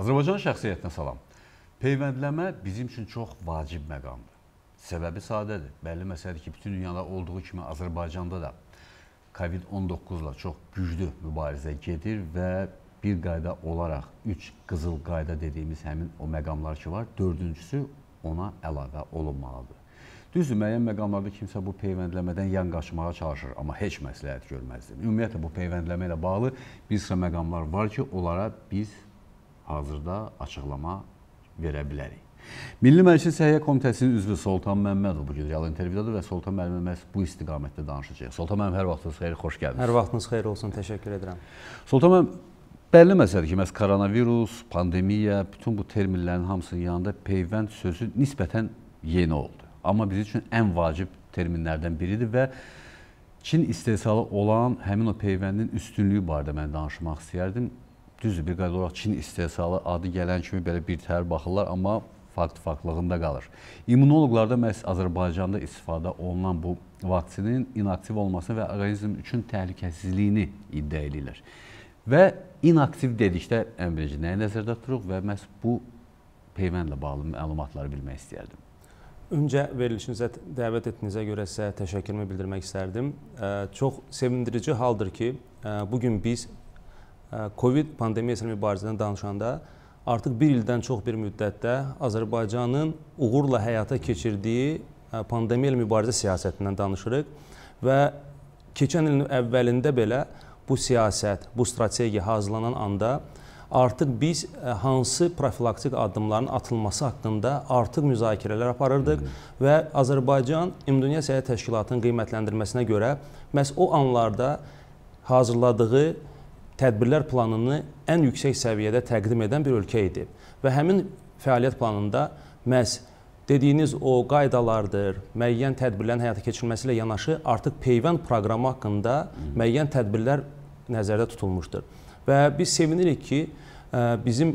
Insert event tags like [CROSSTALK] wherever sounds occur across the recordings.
Azərbaycan şəxsiyyətinə salam. Peyvəndləmə bizim üçün çox vacib məqamdır. Səbəbi sadədir. Bəlli məsələdir ki, bütün dünyada olduğu kimi Azərbaycanda da COVID-19 ilə çox güclü mübarizə gedir və bir qayda olaraq 3 qızıl qayda dediyimiz həmin o məqamlar ki var, dördüncüsü ona əlavə olunmalıdır. Düzdür, müəyyən məqamlarda kimsə bu peyvəndləmədən yan qaçmağa çalışır, amma heç məsləhət görməzdir. Ümumiyyətlə bu peyvəndləmə ilə bağlı bir sıra məqamlar var ki, onlara biz hazırda açıqlama verə bilərik. Milli Məclis Səhiyyə Komitəsinin üzvü Soltan Məmmədov bu gün real intervyudadır və Soltan müəllimə məhz bu istiqamətdə danışacaq. Soltan müəllim, hər vaxtınız xeyir, xoş gəldiniz. Hər vaxtınız xeyir olsun, təşəkkür edirəm. Soltan müəllim, bəlli məsələdir ki, məhz koronavirus, pandemiya, bütün bu terminlərin hamısının yanında peyvənd sözü nisbətən yeni oldu. Amma bizim üçün ən vacib terminlərdən biridir və Çin istehsalı olan həmin o peyvəndin üstünlüyü barədə mən danışmaq istəyərdim. Düzdür, bir qayda olaraq Çin istehsalı adı gələn kimi belə birtəhər baxırlar, amma fakt-farklığında qalır. İmmunoloqlarda məhz Azərbaycanda istifadə olunan bu vaksinin inaktiv olmasını və orqanizm üçün təhlükəsizliyini iddia edirlər. Və inaktiv dedikdə ən birinci nəyi nəzərdə tuturuq və məhz bu peyvəndlə bağlı məlumatları bilmək istəyərdim. Öncə verilişinizə dəvət etdiyinizə görə sizə təşəkkürümü bildirmək istərdim. Çox sevindirici haldır ki, bu gün biz Covid pandemiya ilə mübarizədən danışanda artıq 1 ildən çox bir müddətdə Azərbaycanın uğurla həyata keçirdiyi pandemiya ilə mübarizə siyasətindən danışırıq və keçən ilin əvvəlində belə bu siyasət, bu strategiya hazırlanan anda artıq biz hansı profilaktik addımların atılması haqqında artıq müzakirələr aparırdıq və Azərbaycan İmumdünya Səhiyyə Təşkilatının qiymətləndirməsinə görə məhz o anlarda hazırladığı tədbirlər planını ən yüksək səviyyədə təqdim edən bir ölkə idi və həmin fəaliyyət planında məhz dediyiniz o qaydalardır, müəyyən tədbirlərin həyata keçirilməsi ilə yanaşı artıq peyvənd proqramı haqqında müəyyən tədbirlər nəzərdə tutulmuşdur. Və biz sevinirik ki, bizim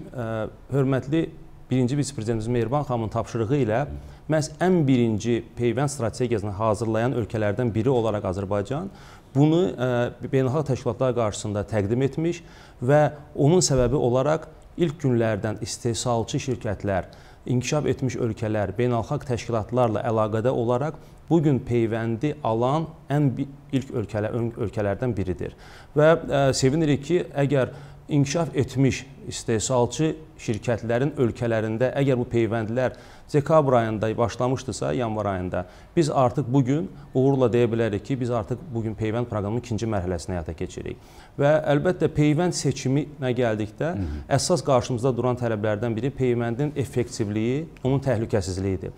hörmətli birinci vitse-prezidentimiz Mehriban xanımın tapşırığı ilə məhz ən birinci peyvənd strategiyasını hazırlayan ölkələrdən biri olaraq Azərbaycan bunu e, beynəlxalq təşkilatlar qarşısında təqdim etmiş və onun səbəbi olaraq ilk günlərdən istehsalçı şirkətlər, inkişaf etmiş ölkələr, beynəlxalq təşkilatlarla əlaqədə olaraq bu gün peyvəndi alan ən ilk ölkələr ölkələrdən biridir. Və e, sevinirik ki, əgər inkişaf etmiş istehsalçı şirkətlərin ölkələrində əgər bu peyvəndlər dekabr ayında başlamışdısa, yanvar ayında biz artıq bu gün uğurla deyə bilərik ki, biz artıq bu gün peyvənd proqramının ikinci mərhələsini həyata keçiririk. Və əlbəttə peyvənd seçiminə gəldikdə Hı -hı. əsas qarşımızda duran tələblərdən biri peyvəndin effektivliyi, onun təhlükəsizliyidir.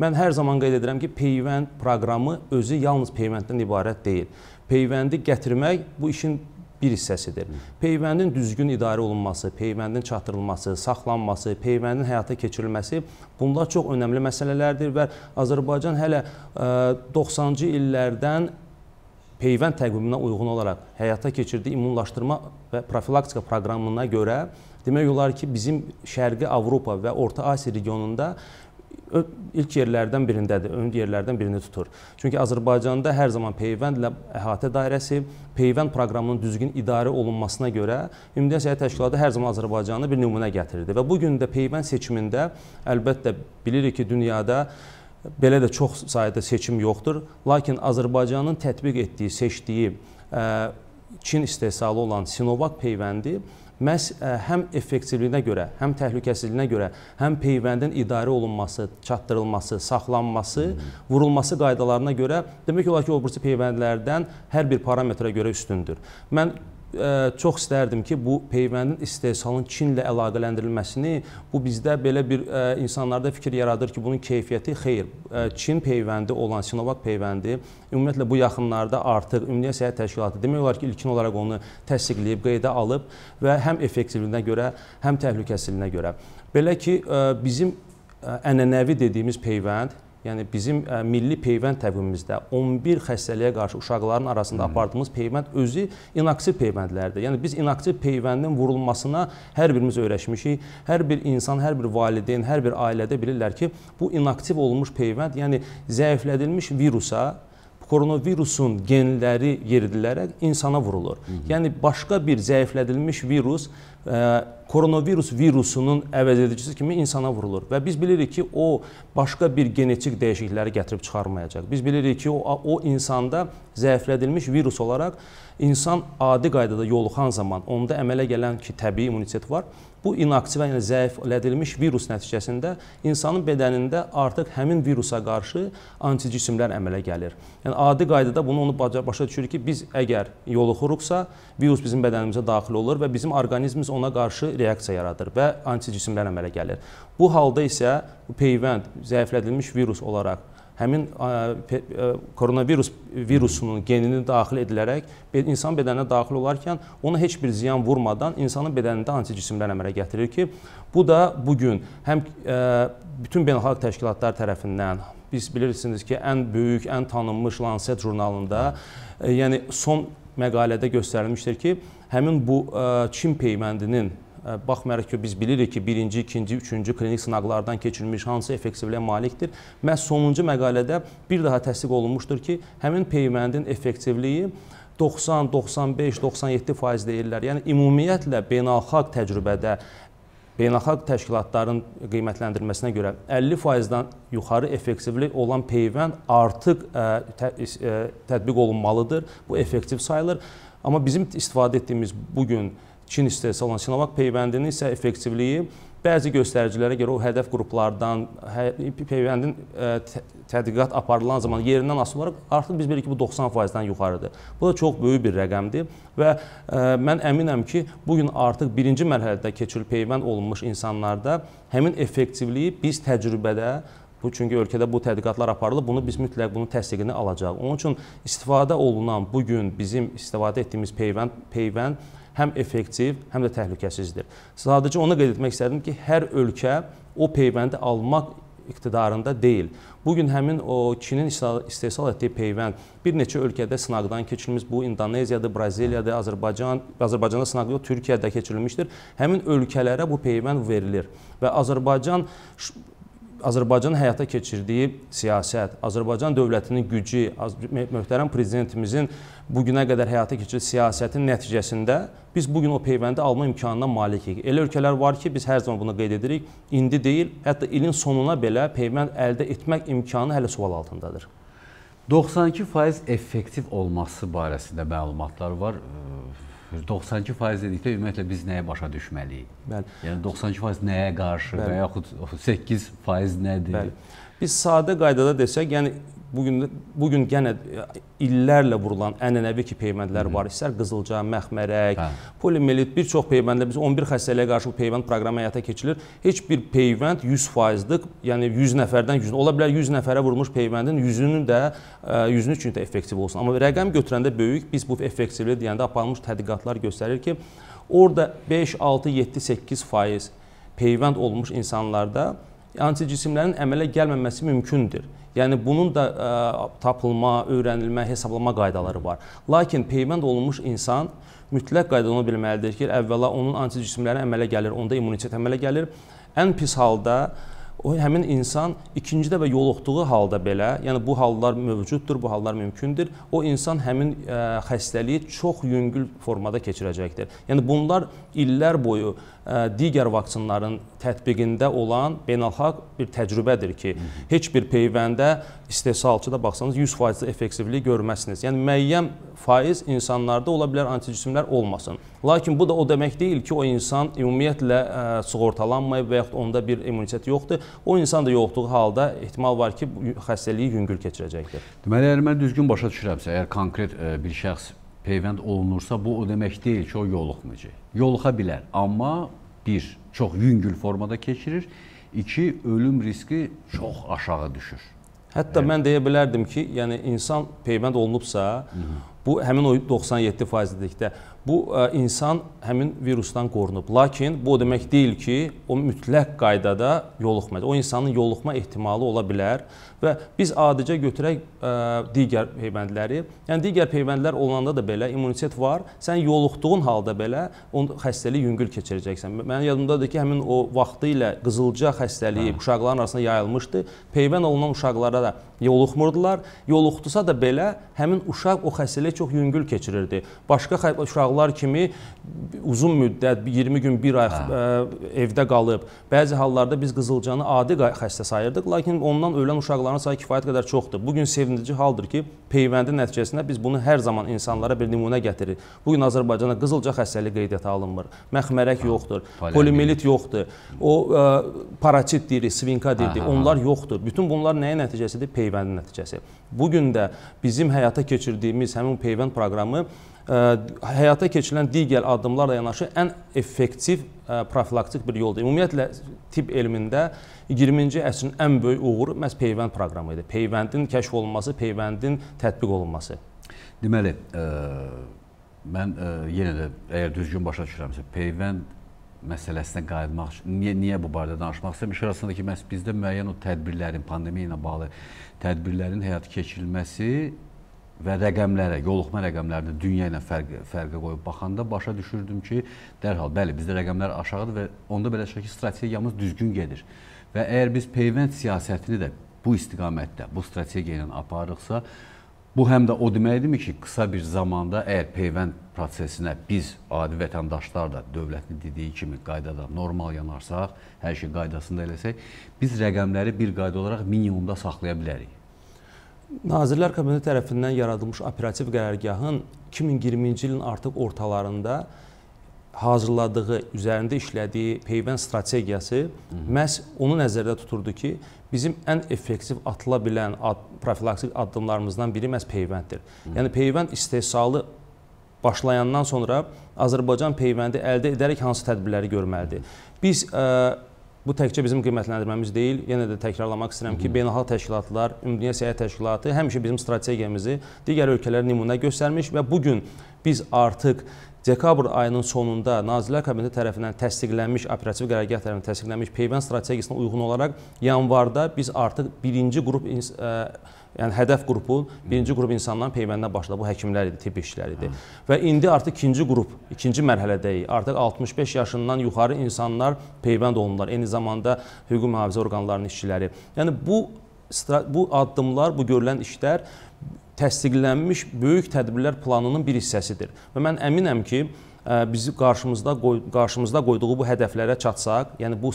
Mən hər zaman qeyd edirəm ki, peyvənd proqramı özü yalnız peyvənddən ibarət deyil. Peyvəndi gətirmək bu işin bir hissəsidir. Peyvəndin düzgün idarə olunması, peyvəndin çatdırılması, saxlanması, peyvəndin həyata keçirilməsi bunlar çox önəmli məsələlərdir və Azərbaycan hələ 90-cı e, illərdən peyvənd təqviminə uyğun olaraq həyata keçirdiyi immunlaşdırma və profilaktika proqramına görə demək olar ki, bizim Şərqi Avropa və Orta Asiya regionunda ilk yerlərdən birindədir, ön yerlərdən birini tutur. Çünki Azərbaycanda hər zaman peyvəndlə əhatə dairəsi, peyvənd proqramının düzgün idarə olunmasına görə Ümumdünya Səhiyyə Təşkilatı hər zaman Azərbaycanı bir nümunə gətirirdi və bu gün də peyvənd seçimində əlbəttə bilirik ki, dünyada belə də çox sayda seçim yoxdur, lakin Azərbaycanın tətbiq etdiyi, seçdiyi Çin istehsalı olan Sinovac peyvəndi məhz e, həm effektivliyinə görə, həm təhlükəsizliyinə görə, həm peyvəndin idarə olunması, çatdırılması, saxlanması, vurulması qaydalarına görə demək olar ki, o birisi peyvəndlərdən hər bir parametrə görə üstündür. Mən ə, çox istərdim ki, bu peyvəndin istehsalın Çinlə əlaqələndirilməsini bu bizdə belə bir ə, insanlarda fikir yaradır ki, bunun keyfiyyəti xeyir. Ə, Çin peyvəndi olan Sinovac peyvəndi ümumiyyətlə bu yaxınlarda artıq Ümumdünya Səhiyyə Təşkilatı demək olar ki, ilkin olaraq onu təsdiqləyib, qeydə alıb və həm effektivliyinə görə, həm təhlükəsizliyinə görə. Belə ki, ə, bizim ənənəvi dediyimiz peyvənd Yəni bizim ə, e, milli peyvənd təqvimimizdə 11 xəstəliyə qarşı uşaqların arasında hmm. apardığımız peyvənd özü inaktiv peyvəndlərdir. Yəni biz inaktiv peyvəndin vurulmasına hər birimiz öyrəşmişik. Hər bir insan, hər bir valideyn, hər bir ailədə bilirlər ki, bu inaktiv olmuş peyvənd, yəni zəiflədilmiş virusa koronavirusun genləri yeridilərək insana vurulur. Hı -hı. Yəni başqa bir zəiflədilmiş virus ə, e, koronavirus virusunun əvəzedicisi kimi insana vurulur və biz bilirik ki, o başqa bir genetik dəyişiklikləri gətirib çıxarmayacaq. Biz bilirik ki, o o insanda zəiflədilmiş virus olaraq İnsan adi qaydada yoluxan zaman onda əmələ gələn ki, təbii immunitet var. Bu inaktivə, yəni zəiflədilmiş virus nəticəsində insanın bədənində artıq həmin virusa qarşı anticismlər əmələ gəlir. Yəni adi qaydada bunu onu başa düşürük ki, biz əgər yoluxuruqsa, virus bizim bədənimizə daxil olur və bizim orqanizmimiz ona qarşı reaksiya yaradır və anticismlər əmələ gəlir. Bu halda isə peyvənd zəiflədilmiş virus olaraq həmin e, koronavirus virusunun genini daxil edilərək insan bədəninə daxil olarkən ona heç bir ziyan vurmadan insanın bədənində anticismlər əmələ gətirir ki, bu da bu gün həm e, bütün beynəlxalq təşkilatlar tərəfindən biz bilirsiniz ki, ən böyük, ən tanınmış Lancet jurnalında, e, yəni son məqalədə göstərilmişdir ki, həmin bu Çin peyməndinin baxmayaraq ki, biz bilirik ki, birinci, ikinci, üçüncü klinik sınaqlardan keçirilmiş hansı effektivliyə malikdir. Məhz sonuncu məqalədə bir daha təsdiq olunmuşdur ki, həmin peyvəndin effektivliyi 90, 95, 97% deyirlər. Yəni ümumiyyətlə beynəlxalq təcrübədə beynəlxalq təşkilatların qiymətləndirməsinə görə 50%-dan yuxarı effektivlik olan peyvənd artıq ə, tə, ə, tətbiq olunmalıdır. Bu effektiv sayılır. Amma bizim istifadə etdiyimiz bu gün Çin istehsal olan Sinovac peyvəndinin isə effektivliyi bəzi göstəricilərə görə o hədəf qruplardan hə, peyvəndin tədqiqat aparılan zaman yerindən asılı olaraq artıq biz bilirik ki, bu 90%-dən yuxarıdır. Bu da çox böyük bir rəqəmdir və mən əminəm ki, bu gün artıq birinci mərhələdə keçirilib peyvənd olunmuş insanlarda həmin effektivliyi biz təcrübədə Bu çünki ölkədə bu tədqiqatlar aparılıb, bunu biz mütləq bunun təsdiqini alacağıq. Onun üçün istifadə olunan bu gün bizim istifadə etdiyimiz peyvənd peyvənd həm effektiv, həm də təhlükəsizdir. Sadəcə onu qeyd etmək istədim ki, hər ölkə o peyvəndi almaq iqtidarında deyil. Bu gün həmin o Çinin istehsal etdiyi peyvənd bir neçə ölkədə sınaqdan keçirilmiş. Bu İndoneziyada, Braziliyada, Azərbaycan, Azərbaycanda sınaq yox, Türkiyədə keçirilmişdir. Həmin ölkələrə bu peyvənd verilir və Azərbaycan Azərbaycanın həyata keçirdiyi siyasət, Azərbaycan dövlətinin gücü, möhtərəm prezidentimizin bu günə qədər həyata keçirdiyi siyasətin nəticəsində biz bu gün o peyvəndi alma imkanına malikik. Elə ölkələr var ki, biz hər zaman bunu qeyd edirik. İndi deyil, hətta ilin sonuna belə peyvənd əldə etmək imkanı hələ sual altındadır. 92% effektiv olması barəsində məlumatlar var. 92% dedikdə ümumiyyətlə biz nəyə başa düşməliyik? Bəli. Yəni 92% nəyə qarşı Bəli. və yaxud 8% nədir? Bəli. Biz sadə qaydada desək, yəni bu gün bu gün yenə e, illərlə vurulan ənənəvi ki peyvəndlər var. İstər qızılca, məxmərək, hə. polimelit bir çox peyvəndə biz 11 xəstəliyə qarşı peyvənd proqramı həyata keçirilir. Heç bir peyvənd 100%-lıq, yəni 100 nəfərdən 100 ola bilər 100 nəfərə vurmuş peyvəndin 100-ünün də 100-ünün e, üçün də effektiv olsun. Amma rəqəm götürəndə böyük biz bu effektivliyi deyəndə aparılmış tədqiqatlar göstərir ki, orada 5, 6, 7, 8% peyvənd olmuş insanlarda anticisimlərin əmələ gəlməməsi mümkündür. Yəni bunun da ə, e, tapılma, öyrənilmə, hesablama qaydaları var. Lakin peyvənd olunmuş insan mütləq qaydalana bilməlidir ki, əvvəla onun anticismləri əmələ gəlir, onda immunitet əmələ gəlir. Ən pis halda o həmin insan ikinci dəfə yoluxduğu halda belə, yəni bu hallar mövcuddur, bu hallar mümkündür. O insan həmin ə, e, xəstəliyi çox yüngül formada keçirəcəkdir. Yəni bunlar illər boyu digər vaksinların tətbiqində olan beynəlxalq bir təcrübədir ki, heç bir peyvəndə istehsalçıda baxsanız 100% effektivlik görməsiniz. Yəni müəyyən faiz insanlarda ola bilər anticismlər olmasın. Lakin bu da o demək deyil ki, o insan ümumiyyətlə ə, sığortalanmayıb və yaxud onda bir immunitet yoxdur. O insan da yoxduğu halda ehtimal var ki, xəstəliyi yüngül keçirəcəkdir. Deməli, əgər mən düzgün başa düşürəmsə, əgər konkret ə, bir şəxs peyvənd olunursa, bu o demək deyil ki, o yoluxmayacaq. Yoluxa bilər, amma bir, çox yüngül formada keçirir, iki, ölüm riski çox aşağı düşür. Hətta Əl mən deyə bilərdim ki, yəni insan peyvənd olunubsa, Hı -hı Bu həmin o 97%-likdə bu e, insan həmin virusdan qorunub. Lakin bu o demək deyil ki, o mütləq qaydada yoluxmadı. O insanın yoluxma ehtimalı ola bilər və biz adicə götürək ə, e, digər peyvəndləri. Yəni digər peyvəndlər olanda da belə immunitet var. Sən yoluxduğun halda belə o xəstəliyi yüngül keçirəcəksən. Mənim yadımdadır ki, həmin o vaxtı ilə qızılca xəstəliyi hə. uşaqların arasında yayılmışdı. Peyvənd olunan uşaqlara da yoluxmurdular. Yoluxdusa da belə həmin uşaq o xəstəliyə çox yüngül keçirirdi. Başqa uşaqlar kimi uzun müddət 20 gün, 1 ay hə. E, evdə qalıb. Bəzi hallarda biz qızılcanı adi xəstə sayırdıq, lakin ondan ölən uşaqların sayı kifayət qədər çoxdur. Bu gün sevindirici haldır ki, peyvəndin nəticəsində biz bunu hər zaman insanlara bir nümunə gətiririk. Bu gün Azərbaycanda qızılca xəstəliyi qeydiyyata alınmır. Məxmərək hə. yoxdur, polimelit yoxdur. O ə, e, parasit deyirik, svinka deyirik. Hə, hə, onlar yoxdur. Bütün bunlar nəyin nəticəsidir? Peyvəndin nəticəsi. Bu gün də bizim həyata keçirdiyimiz həmin Peyvənd proqramı e, həyata keçirilən digər addımlarla yanaşı ən effektiv e, profilaktik bir yoldur. Ümumiyyətlə tibb elmində 20-ci əsrin ən böyük uğuru məhz peyvənd proqramı idi. Peyvəndin kəşf olunması, peyvəndin tətbiq olunması. Deməli, ə, e, mən ə, yenə də əgər düzgün başa düşürəmsə, peyvənd məsələsinə qayıtmaq niyə niyə bu barədə danışmaq istəyirəm? İş arasındakı məhz bizdə müəyyən o tədbirlərin pandemiya ilə bağlı tədbirlərin həyata keçirilməsi və rəqəmlərə, yoluxma rəqəmlərini dünya ilə fərq, fərqə qoyub baxanda başa düşürdüm ki, dərhal, bəli, bizdə rəqəmlər aşağıdır və onda belə çıxır ki, strategiyamız düzgün gedir. Və əgər biz peyvənd siyasətini də bu istiqamətdə, bu strategiya ilə aparırıqsa, bu həm də o deməkdirmi ki, qısa bir zamanda əgər peyvənd prosesinə biz adi vətəndaşlar da dövlətin dediyi kimi qaydada normal yanarsaq, hər şey qaydasında eləsək, biz rəqəmləri bir qayda olaraq minimumda saxlaya bilərik. Nazirlər Kabineti tərəfindən yaradılmış operativ qərargahın 2020-ci ilin artıq ortalarında hazırladığı, üzərində işlədiyi peyvənd strategiyası məhz onu nəzərdə tuturdu ki, bizim ən effektiv atıla bilən ad profilaktik addımlarımızdan biri məhz peyvənddir. Yəni peyvənd istehsalı başlayandan sonra Azərbaycan peyvəndi əldə edərək hansı tədbirləri görməlidir? Biz ə, Bu təkcə bizim qiymətləndirməmiz deyil. Yenə də təkrarlamaq istəyirəm ki, beynəlxalq təşkilatlar, Ümumdünya Səyahət Təşkilatı həmişə bizim strategiyamızı digər ölkələrə nümunə göstərmiş və bu gün biz artıq dekabr ayının sonunda Nazirlər Kabineti tərəfindən təsdiqlənmiş, operativ qərargah tərəfindən təsdiqlənmiş peyvənd strategiyasına uyğun olaraq yanvarda biz artıq birinci qrup ə, yəni hədəf qrupun birinci qrup insanların peyvəndinə başladı. Bu həkimlər idi, tibb işçiləridir. Və indi artıq ikinci qrup, ikinci mərhələdəyik. Artıq 65 yaşından yuxarı insanlar peyvənd olunurlar. Eyni zamanda hüquq mühafizə orqanlarının işçiləri. Yəni bu bu addımlar, bu görülən işlər təsdiqlənmiş böyük tədbirlər planının bir hissəsidir. Və mən əminəm ki, bizi qarşımızda qoy qarşımızda qoyduğu bu hədəflərə çatsaq, yəni bu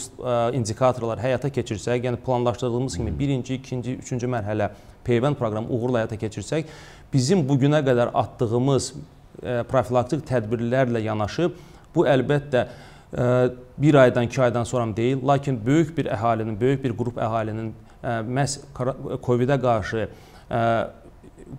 indikatorlar həyata keçirsək, yəni planlaşdırdığımız kimi 1-ci, 2-ci, 3-cü mərhələ peyvənd proqramı uğurla həyata keçirsək, bizim bu günə qədər atdığımız profilaktik tədbirlərlə yanaşı bu əlbəttə bir aydan, iki aydan sonra deyil, lakin böyük bir əhalinin, böyük bir qrup əhalinin məhz COVID-ə qarşı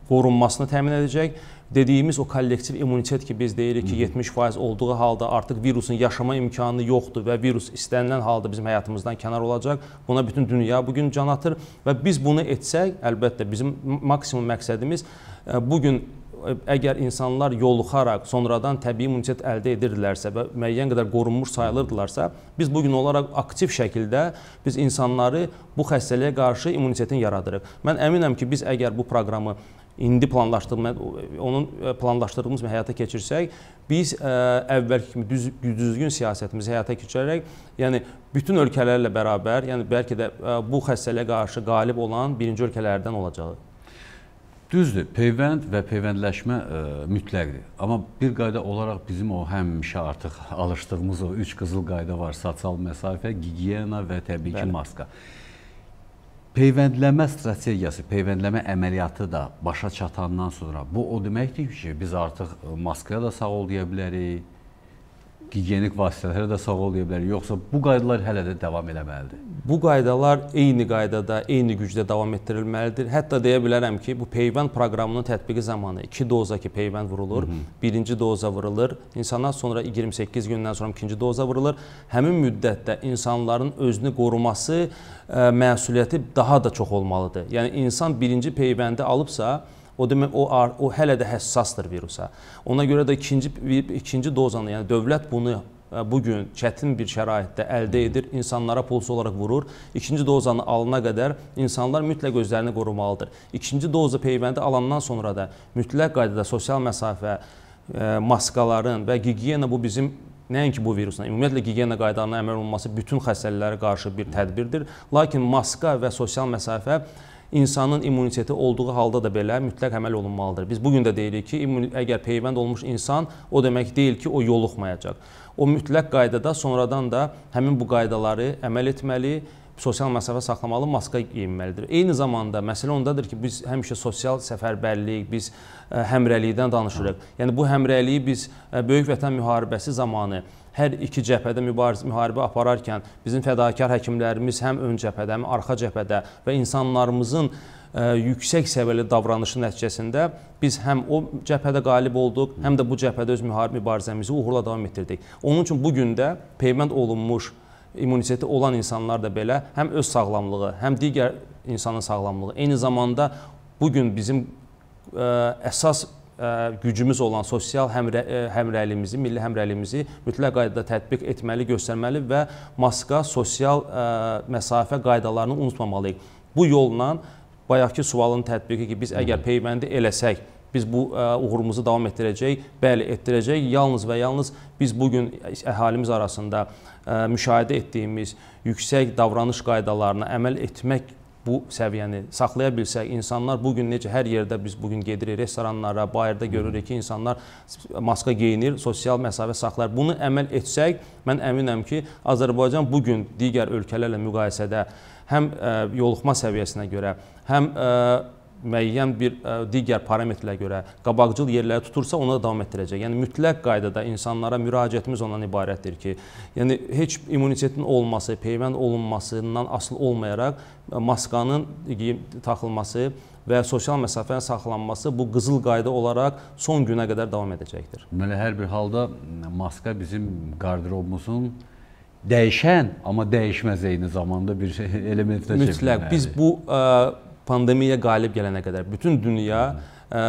qorunmasını təmin edəcək dediyimiz o kollektiv immunitet ki biz deyirik ki 70% olduğu halda artıq virusun yaşama imkanı yoxdur və virus istənilən halda bizim həyatımızdan kənar olacaq. Buna bütün dünya bu gün can atır və biz bunu etsək, əlbəttə bizim maksimum məqsədimiz e, bu gün e, əgər insanlar yoluxaraq sonradan təbii immunitet əldə edirdilərsə və müəyyən qədər qorunmuş sayılırdılarsa, biz bu gün olaraq aktiv şəkildə biz insanları bu xəstəliyə qarşı immunitetin yaradırıq. Mən əminəm ki, biz əgər bu proqramı indi planlaşdırma onun e, planlaşdırdığımız həyata keçirsək, biz ə, e, əvvəlki kimi düz, düzgün siyasətimizi həyata keçirərək, yəni bütün ölkələrlə bərabər, yəni bəlkə də ə, e, bu xəstəliyə qarşı qalib olan birinci ölkələrdən olacağıq. Düzdür, peyvənd və peyvəndləşmə ə, mütləqdir. Amma bir qayda olaraq bizim o həmişə artıq alışdığımız o üç qızıl qayda var: sosial məsafə, gigiyena və təbii ki, Bəli. maska. Bəli. Peyvəndləmə strategiyası, peyvəndləmə əməliyyatı da başa çatandan sonra bu o deməkdir ki, biz artıq Moskvaya da sağ ol deyə bilərik gigiyenik vasitələrə də sağ ol deyə bilərik. Yoxsa bu qaydalar hələ də davam eləməlidir. Bu qaydalar eyni qaydada, eyni gücdə davam etdirilməlidir. Hətta deyə bilərəm ki, bu peyvənd proqramının tətbiqi zamanı 2 doza ki peyvənd vurulur. 1-ci doza vurulur. İnsana sonra 28 gündən sonra 2-ci doza vurulur. Həmin müddətdə insanların özünü qoruması ə, e, məsuliyyəti daha da çox olmalıdır. Yəni insan 1-ci peyvəndi alıbsa, O demək o o hələ də həssasdır virusa. Ona görə də ikinci ikinci dozanı, yəni dövlət bunu e, bu gün çətin bir şəraitdə əldə edir, insanlara puls olaraq vurur. İkinci dozanı alana qədər insanlar mütləq özlərini qorumalıdır. İkinci dozu peyvəndi alandan sonra da mütləq qaydada sosial məsafə, e, maskaların və gigiyena bu bizim Nəinki bu virusla, ümumiyyətlə gigiyena qaydalarına əməl olunması bütün xəstələrə qarşı bir tədbirdir. Lakin maska və sosial məsafə insanın immuniteti olduğu halda da belə mütləq əməl olunmalıdır. Biz bu gün də deyirik ki, əgər peyvənd olmuş insan o demək deyil ki, o yoluxmayacaq. O mütləq qaydada sonradan da həmin bu qaydaları əməl etməli, sosial məsafə saxlamalı, maska geyinməlidir. Eyni zamanda məsələ ondadır ki, biz həmişə sosial səfərbərlik, biz e, həmrəlikdən danışırıq. Yəni bu həmrəliyi biz e, böyük vətən müharibəsi zamanı hər iki cəbhədə mübarizə müharibə apararkən bizim fədakar həkimlərimiz həm ön cəbhədə, həm arxa cəbhədə və insanlarımızın ə, e, yüksək səviyyəli davranışı nəticəsində biz həm o cəbhədə qalib olduq, həm də bu cəbhədə öz müharibə mübarizəmizi uğurla davam etdirdik. Onun üçün bu gün də peyvənd olunmuş immuniteti olan insanlar da belə həm öz sağlamlığı, həm digər insanın sağlamlığı, eyni zamanda bu gün bizim ə, e, əsas gücümüz olan sosial həmrə, həmrəliyimizi, milli həmrəliyimizi mütləq qaydada tətbiq etməli, göstərməli və maska, sosial məsafə qaydalarını unutmamalıyıq. Bu yolla bayaqki sualın tətbiqi ki, biz əgər peyvəndi eləsək, biz bu ə, uğurumuzu davam etdirəcəyik. Bəli, etdirəcəyik. Yalnız və yalnız biz bu gün əhalimiz arasında ə, müşahidə etdiyimiz yüksək davranış qaydalarına əməl etmək bu səviyyəni saxlaya bilsək, insanlar bu gün necə hər yerdə biz bu gün gedirik restoranlara, bayırda görürük ki, insanlar maska geyinir, sosial məsafə saxlayır. Bunu əməl etsək, mən əminəm ki, Azərbaycan bu gün digər ölkələrlə müqayisədə həm e, yoluxma səviyyəsinə görə, həm e, müəyyən bir ə, e, digər parametrlə görə qabaqcıl yerləri tutursa, ona da davam etdirəcək. Yəni mütləq qaydada insanlara müraciətimiz ondan ibarətdir ki, yəni heç immunitetin olması, peyvənd olunmasından asılı olmayaraq e, maskanın taxılması və sosial məsafənin saxlanması bu qızıl qayda olaraq son günə qədər davam edəcəkdir. Deməli hər bir halda maska bizim qardırobumuzun dəyişən, amma dəyişməz eyni zamanda bir [LAUGHS] elementə çevrilir. Mütləq biz bu ə, e, pandemiya qalib gələnə qədər bütün dünya e,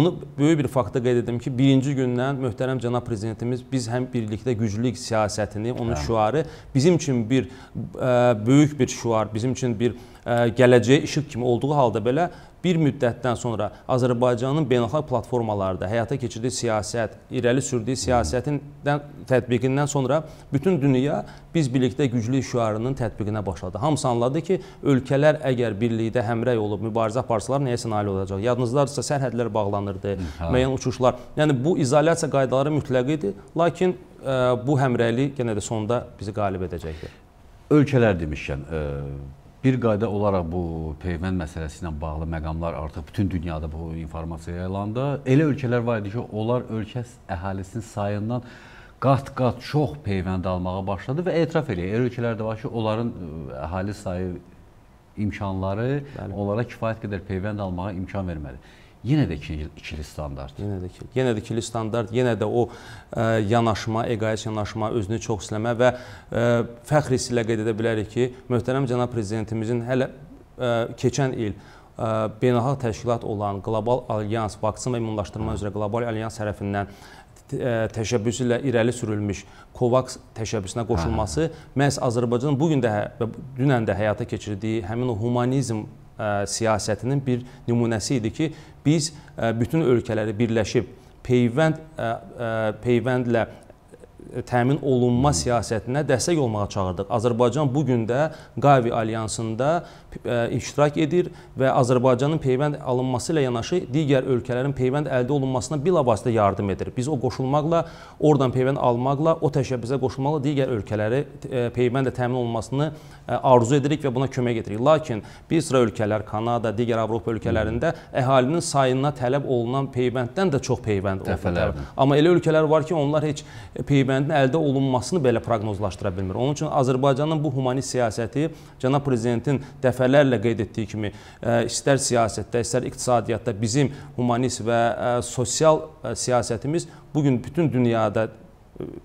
onu böyük bir faktda qeyd etdim ki, birinci gündən möhtərəm cənab prezidentimiz biz həm birlikdə güclülük siyasətini, onun şüarı bizim üçün bir e, böyük bir şüar, bizim üçün bir e, gələcəyə işıq kimi olduğu halda belə bir müddətdən sonra Azərbaycanın beynəlxalq platformalarda həyata keçirdiyi siyasət, irəli sürdüyü siyasətindən tətbiqindən sonra bütün dünya biz birlikdə güclü şüarının tətbiqinə başladı. Hamısı anladı ki, ölkələr əgər birlikdə həmrəy olub mübarizə aparsalar nəyə nail olacaq. Yadınızdadırsa sərhədlər bağlanırdı, Hə. müəyyən uçuşlar. Yəni bu izolyasiya qaydaları mütləq idi, lakin ə, e, bu həmrəylik yenə də sonda bizi qalib edəcəkdir. Ölkələr demişkən, ə e, Bir qayda olaraq bu peyvənd məsələsi ilə bağlı məqamlar artıq bütün dünyada bu informasiya yayılanda elə ölkələr var idi ki, onlar ölkə əhalisinin sayından qat-qat çox peyvənd almağa başladı və etiraf eləyir. Elə ölkələr də var ki, onların e, əhali sayı imkanları Bəli. onlara kifayət qədər peyvənd almağa imkan vermədi. Yenə də ikili, ikili standart. Yenə də ikili, yenə də ikili standart, yenə də o ə, e, yanaşma, eqayət yanaşma, özünü çox istəmə və ə, e, fəxr hissi ilə qeyd edə bilərik ki, möhtərəm cənab prezidentimizin hələ ə, e, keçən il ə, beynəlxalq təşkilat olan Qlobal Alyans vaksin və immunlaşdırma üzrə Qlobal Alyans tərəfindən təşəbbüsü ilə irəli sürülmüş COVAX təşəbbüsünə qoşulması Aha. Hə. məhz Azərbaycanın bu gün də və hə, dünən də həyata keçirdiyi həmin o humanizm siyasətinin bir nümunəsi idi ki, biz bütün ölkələri birləşib peyvənd peyvəndlə təmin olunma siyasətinə dəstək olmağa çağırdıq. Azərbaycan bu gün də Qavi alyansında iştirak edir və Azərbaycanın peyvənd alınması ilə yanaşı digər ölkələrin peyvənd əldə olunmasına bilavasitə yardım edir. Biz o qoşulmaqla, oradan peyvənd almaqla, o təşəbbüsə qoşulmaqla digər ölkələri peyvəndlə təmin olunmasını arzu edirik və buna kömək edirik. Lakin bir sıra ölkələr, Kanada, digər Avropa ölkələrində əhalinin sayına tələb olunan peyvənddən də çox peyvənd olur. Amma elə ölkələr var ki, onlar heç peyvəndin əldə olunmasını belə proqnozlaşdıra bilmir. Onun üçün Azərbaycanın bu humanist siyasəti cənab prezidentin dəfələrlə qeyd etdiyi kimi istər siyasətdə, istər iqtisadiyyatda bizim humanist və sosial siyasətimiz bu gün bütün dünyada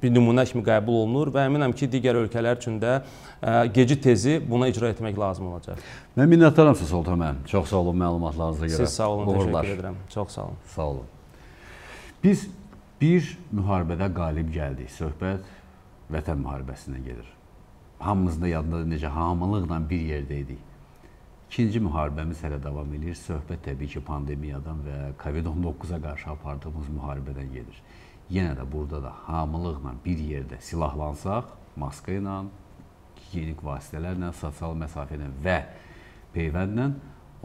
bir nümunə kimi qəbul olunur və əminəm ki, digər ölkələr üçün də e, geci tezi buna icra etmək lazım olacaq. Mən minnətdaram sizə Soltan müəllim. Çox sağ olun məlumatlarınıza görə. Siz sağ olun, Uğurlar. təşəkkür edirəm. Çox sağ olun. Sağ olun. Biz bir müharibədə qalib gəldik. Söhbət Vətən müharibəsinə gedir. Hamımızın da yadında necə hamılıqla bir yerdə idik. İkinci müharibəmiz hələ davam edir. Söhbət təbii ki, pandemiyadan və COVID-19-a qarşı apardığımız müharibədən gedir yenə də burada da hamılıqla bir yerdə silahlansaq, maska ilə, gigiyenik vasitələrlə, sosial məsafə ilə və peyvəndlə,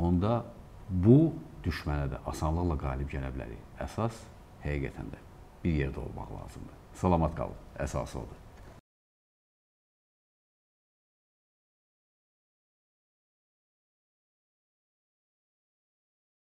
onda bu düşmənə də asanlıqla qalib gələ bilərik. Əsas həqiqətən də bir yerdə olmaq lazımdır. Salamat qalın, əsası odur.